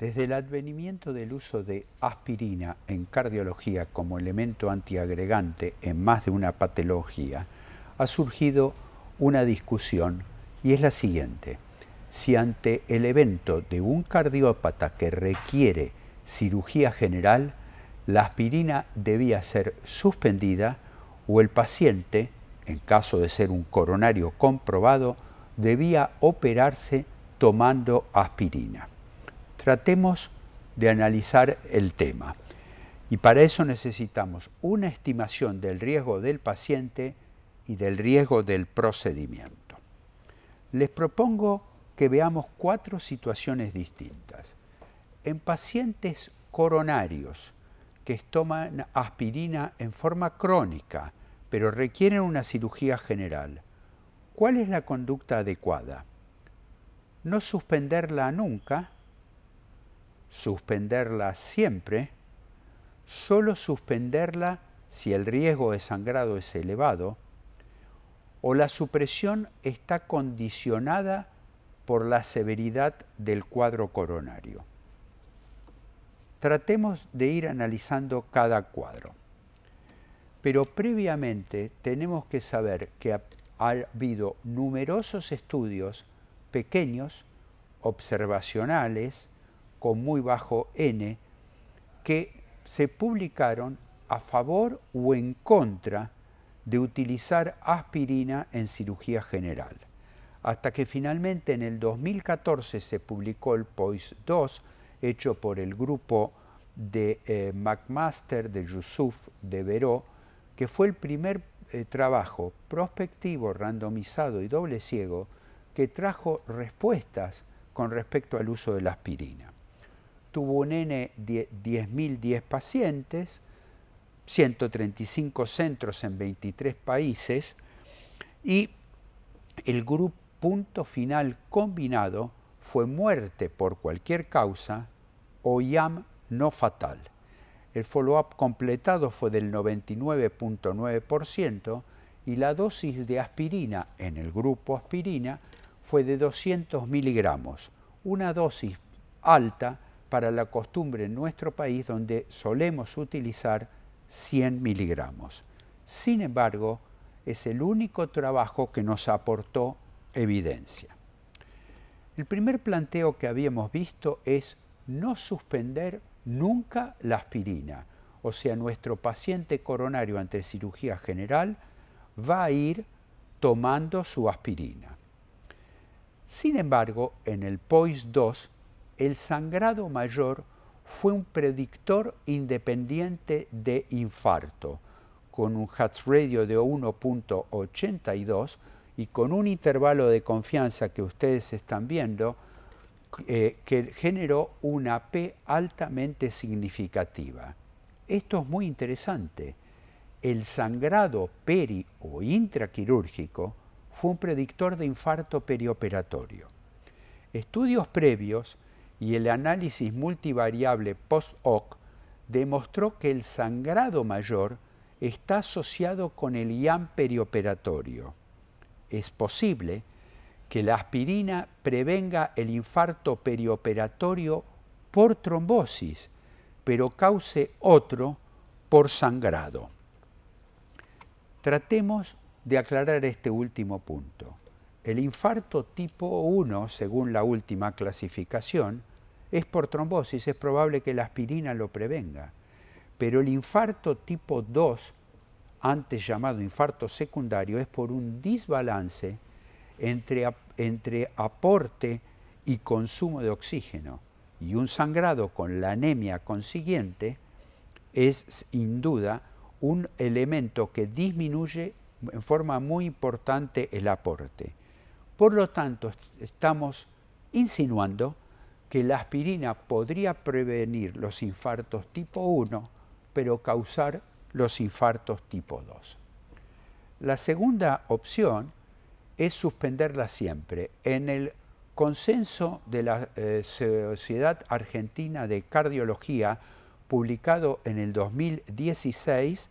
Desde el advenimiento del uso de aspirina en cardiología como elemento antiagregante en más de una patología, ha surgido una discusión y es la siguiente. Si ante el evento de un cardiópata que requiere cirugía general, la aspirina debía ser suspendida o el paciente, en caso de ser un coronario comprobado, debía operarse tomando aspirina. Tratemos de analizar el tema. Y para eso necesitamos una estimación del riesgo del paciente y del riesgo del procedimiento. Les propongo que veamos cuatro situaciones distintas. En pacientes coronarios que toman aspirina en forma crónica, pero requieren una cirugía general, ¿cuál es la conducta adecuada? No suspenderla nunca suspenderla siempre, solo suspenderla si el riesgo de sangrado es elevado, o la supresión está condicionada por la severidad del cuadro coronario. Tratemos de ir analizando cada cuadro, pero previamente tenemos que saber que ha, habido numerosos estudios pequeños, observacionales, con muy bajo n, que se publicaron a favor o en contra de utilizar aspirina en cirugía general, hasta que finalmente en el 2014 se publicó el POIS 2, hecho por el grupo de eh, McMaster, de Yusuf, de Veró, que fue el primer eh, trabajo prospectivo, randomizado y doble ciego que trajo respuestas con respecto al uso de la aspirina tuvo un N 10.010 pacientes, 135 centros en 23 países y el grupo punto final combinado fue muerte por cualquier causa o IAM no fatal. El follow-up completado fue del 99.9% y la dosis de aspirina en el grupo aspirina fue de 200 miligramos, una dosis alta para la costumbre en nuestro país donde solemos utilizar 100 miligramos. Sin embargo, es el único trabajo que nos aportó evidencia. El primer planteo que habíamos visto es no suspender nunca la aspirina, o sea, nuestro paciente coronario ante cirugía general va a ir tomando su aspirina. Sin embargo, en el POIS 2 el sangrado mayor fue un predictor independiente de infarto, con un Hatch radio de 1.82 y con un intervalo de confianza que ustedes están viendo, eh, que generó una P altamente significativa. Esto es muy interesante. El sangrado peri o intraquirúrgico fue un predictor de infarto perioperatorio. Estudios previos y el análisis multivariable post-hoc demostró que el sangrado mayor está asociado con el IAM perioperatorio. Es posible que la aspirina prevenga el infarto perioperatorio por trombosis, pero cause otro por sangrado. Tratemos de aclarar este último punto. El infarto tipo 1, según la última clasificación, es por trombosis, es probable que la aspirina lo prevenga. Pero el infarto tipo 2, antes llamado infarto secundario, es por un desbalance entre, entre aporte y consumo de oxígeno. Y un sangrado con la anemia consiguiente es sin duda un elemento que disminuye en forma muy importante el aporte. Por lo tanto, estamos insinuando que la aspirina podría prevenir los infartos tipo 1, pero causar los infartos tipo 2. La segunda opción es suspenderla siempre. En el consenso de la eh, Sociedad Argentina de Cardiología, publicado en el 2016,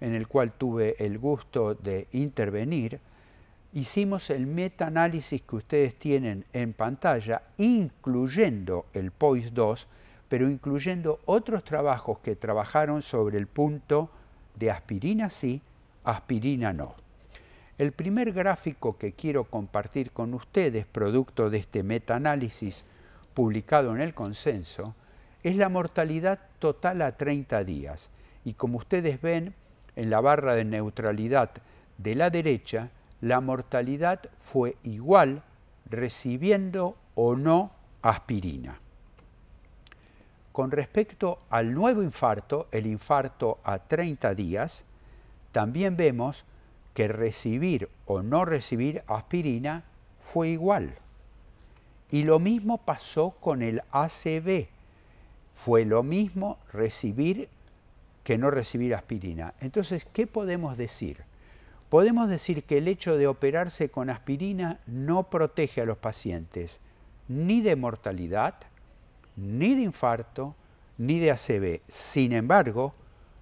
en el cual tuve el gusto de intervenir, hicimos el metaanálisis que ustedes tienen en pantalla, incluyendo el POIS 2, pero incluyendo otros trabajos que trabajaron sobre el punto de aspirina sí, aspirina no. El primer gráfico que quiero compartir con ustedes, producto de este metaanálisis publicado en el consenso, es la mortalidad total a 30 días. Y como ustedes ven en la barra de neutralidad de la derecha, la mortalidad fue igual recibiendo o no aspirina. Con respecto al nuevo infarto, el infarto a 30 días, también vemos que recibir o no recibir aspirina fue igual. Y lo mismo pasó con el ACV. Fue lo mismo recibir que no recibir aspirina. Entonces, ¿qué podemos decir? podemos decir que el hecho de operarse con aspirina no protege a los pacientes ni de mortalidad, ni de infarto, ni de ACV. Sin embargo,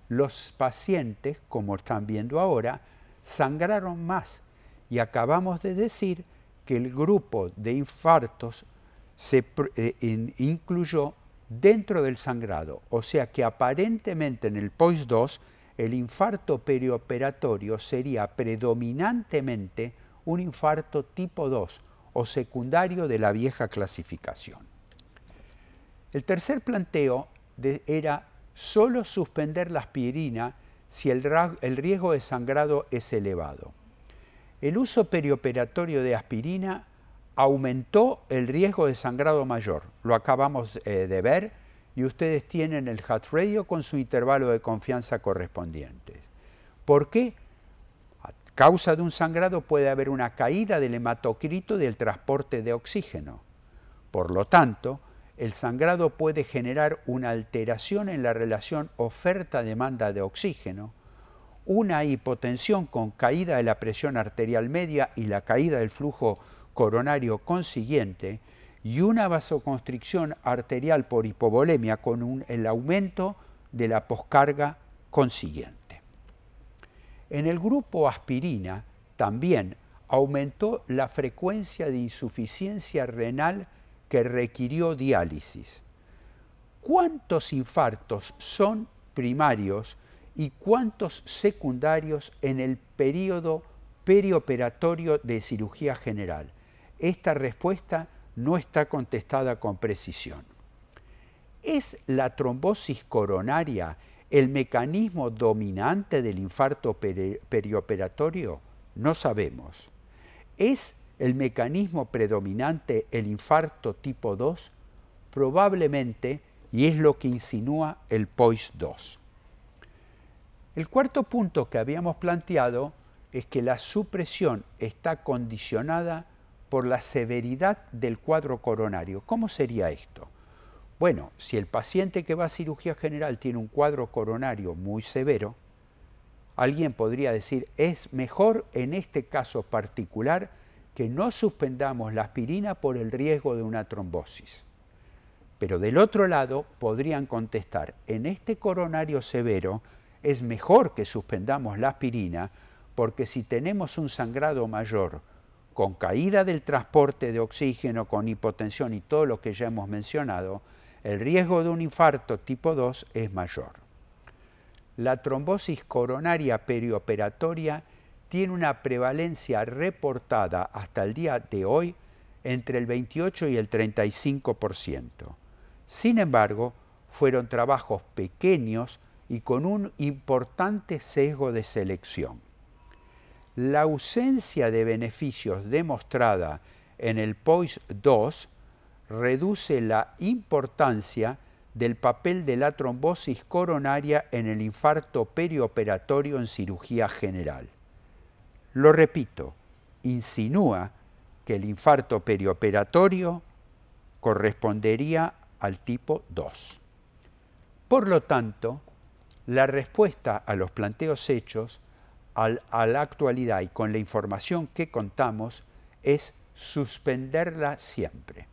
los pacientes, como están viendo ahora, sangraron más y acabamos de decir que el grupo de infartos se eh, incluyó dentro del sangrado, o sea que aparentemente en el POIS 2 el infarto perioperatorio sería predominantemente un infarto tipo 2 o secundario de la vieja clasificación. El tercer planteo era solo suspender la aspirina si el, riesgo de sangrado es elevado. El uso perioperatorio de aspirina aumentó el riesgo de sangrado mayor. Lo acabamos eh, de ver y ustedes tienen el hat radio con su intervalo de confianza correspondiente. ¿Por qué? A causa de un sangrado puede haber una caída del hematocrito del transporte de oxígeno. Por lo tanto, el sangrado puede generar una alteración en la relación oferta-demanda de oxígeno, una hipotensión con caída de la presión arterial media y la caída del flujo coronario consiguiente, y una vasoconstricción arterial por hipovolemia con el aumento de la poscarga consiguiente. En el grupo aspirina también aumentó la frecuencia de insuficiencia renal que requirió diálisis. ¿Cuántos infartos son primarios y cuántos secundarios en el periodo perioperatorio de cirugía general? Esta respuesta no está contestada con precisión. ¿Es la trombosis coronaria el mecanismo dominante del infarto perioperatorio? No sabemos. ¿Es el mecanismo predominante el infarto tipo 2? Probablemente, y es lo que insinúa el POIS 2. El cuarto punto que habíamos planteado es que la supresión está condicionada por la severidad del cuadro coronario. ¿Cómo sería esto? Bueno, si el paciente que va a cirugía general tiene un cuadro coronario muy severo, alguien podría decir, es mejor en este caso particular que no suspendamos la aspirina por el riesgo de una trombosis. Pero del otro lado podrían contestar, en este coronario severo es mejor que suspendamos la aspirina porque si tenemos un sangrado mayor con caída del transporte de oxígeno, con hipotensión y todo lo que ya hemos mencionado, el riesgo de un infarto tipo 2 es mayor. La trombosis coronaria perioperatoria tiene una prevalencia reportada hasta el día de hoy entre el 28 y el 35%. Sin embargo, fueron trabajos pequeños y con un importante sesgo de selección la ausencia de beneficios demostrada en el POIS 2 reduce la importancia del papel de la trombosis coronaria en el infarto perioperatorio en cirugía general. Lo repito, insinúa que el infarto perioperatorio correspondería al tipo 2. Por lo tanto, la respuesta a los planteos hechos a la actualidad y con la información que contamos es suspenderla siempre.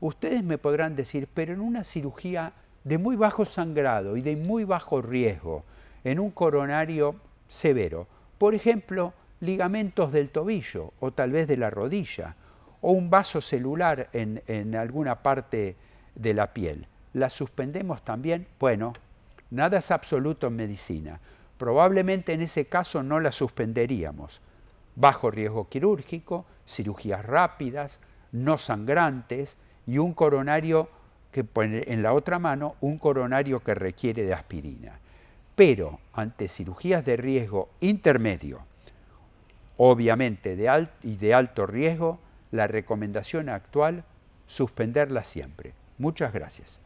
Ustedes me podrán decir, pero en una cirugía de muy bajo sangrado y de muy bajo riesgo, en un coronario severo, por ejemplo, ligamentos del tobillo o tal vez de la rodilla, o un vaso celular en alguna parte de la piel. ¿La suspendemos también? Bueno, nada es absoluto en medicina probablemente en ese caso no la suspenderíamos. Bajo riesgo quirúrgico, cirugías rápidas, no sangrantes y un coronario que pone en la otra mano, un coronario que requiere de aspirina. Pero ante cirugías de riesgo intermedio, obviamente de y de alto riesgo, la recomendación actual, suspenderla siempre. Muchas gracias.